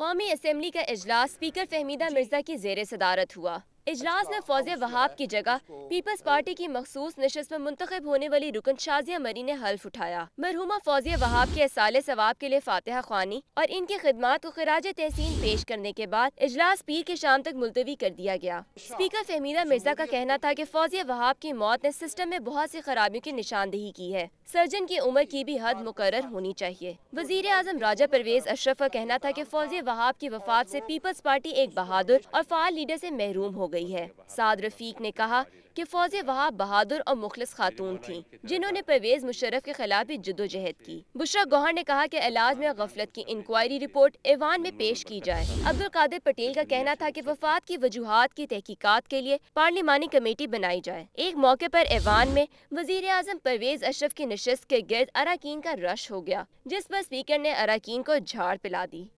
कौमी असम्बली का अजलास स्पीकर फहमीदा मिर्जा की जेर सदारत हुआ इजलास अच्छा, में फौज वहाब की जगह पीपल्स पार्टी की मखसूस नशस्त में मुंतब होने वाली रुकन शाजिया मरी ने हल्फ उठाया मरहुमा फौजिया वहाब के साल सवाब के लिए फातहा खानी और इनकी खदमात को खराज तहसीन पेश करने के बाद इजलास पीर के शाम तक मुलतवी कर दिया गया अच्छा, स्पीकर फहमीदा अच्छा, मिर्जा का कहना था की फौजिया वहाब की मौत ने सिस्टम में बहुत सी खराबियों की निशानदेही की है सर्जन की उम्र की भी हद मुकर होनी चाहिए वजीर अजम राजा परवेज अशरफ का कहना था की फौज वहाब की वफात ऐसी पीपल्स पार्टी एक बहादुर और फाल लीडर ऐसी महरूम हो गई गई है साद रफीक ने कहा कि फौज वहाँ बहादुर और मुखलिस खातून थीं जिन्होंने परवेज मुशर्रफ के खिलाफ भी जदोजहद की बुशरा गौहर ने कहा कि इलाज में गफलत की इंक्वायरी रिपोर्ट ऐवान में पेश की जाए अब्दुल कादिर पटेल का कहना था कि वफात की वजूहत की तहकीकत के लिए पार्लिमानी कमेटी बनाई जाए एक मौके पर ऐवान में वजीर आजम परवेज अशरफ की नशस्त के गर्द अरकान का रश हो गया जिस पर स्पीकर ने अरकान को झाड़ पिला दी